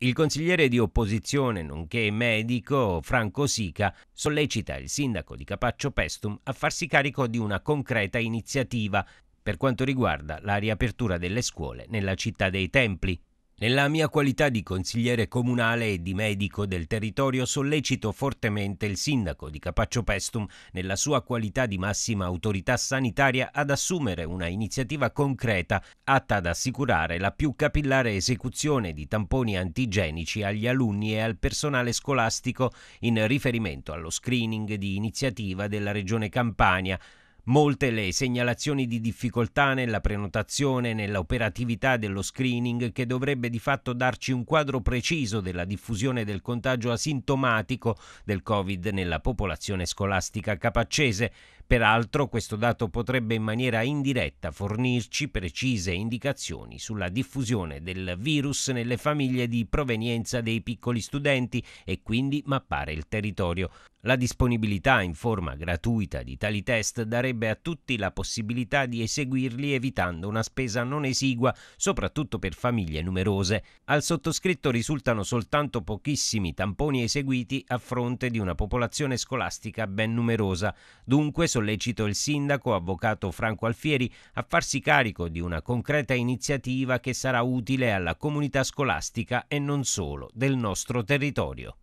Il consigliere di opposizione, nonché medico, Franco Sica, sollecita il sindaco di Capaccio Pestum a farsi carico di una concreta iniziativa per quanto riguarda la riapertura delle scuole nella città dei templi. Nella mia qualità di consigliere comunale e di medico del territorio sollecito fortemente il sindaco di Capaccio Pestum, nella sua qualità di massima autorità sanitaria, ad assumere una iniziativa concreta atta ad assicurare la più capillare esecuzione di tamponi antigenici agli alunni e al personale scolastico in riferimento allo screening di iniziativa della Regione Campania Molte le segnalazioni di difficoltà nella prenotazione e nell'operatività dello screening che dovrebbe di fatto darci un quadro preciso della diffusione del contagio asintomatico del Covid nella popolazione scolastica capaccese, Peraltro questo dato potrebbe in maniera indiretta fornirci precise indicazioni sulla diffusione del virus nelle famiglie di provenienza dei piccoli studenti e quindi mappare il territorio. La disponibilità in forma gratuita di tali test darebbe a tutti la possibilità di eseguirli evitando una spesa non esigua, soprattutto per famiglie numerose. Al sottoscritto risultano soltanto pochissimi tamponi eseguiti a fronte di una popolazione scolastica ben numerosa. Dunque sono sollecito il sindaco, avvocato Franco Alfieri, a farsi carico di una concreta iniziativa che sarà utile alla comunità scolastica e non solo del nostro territorio.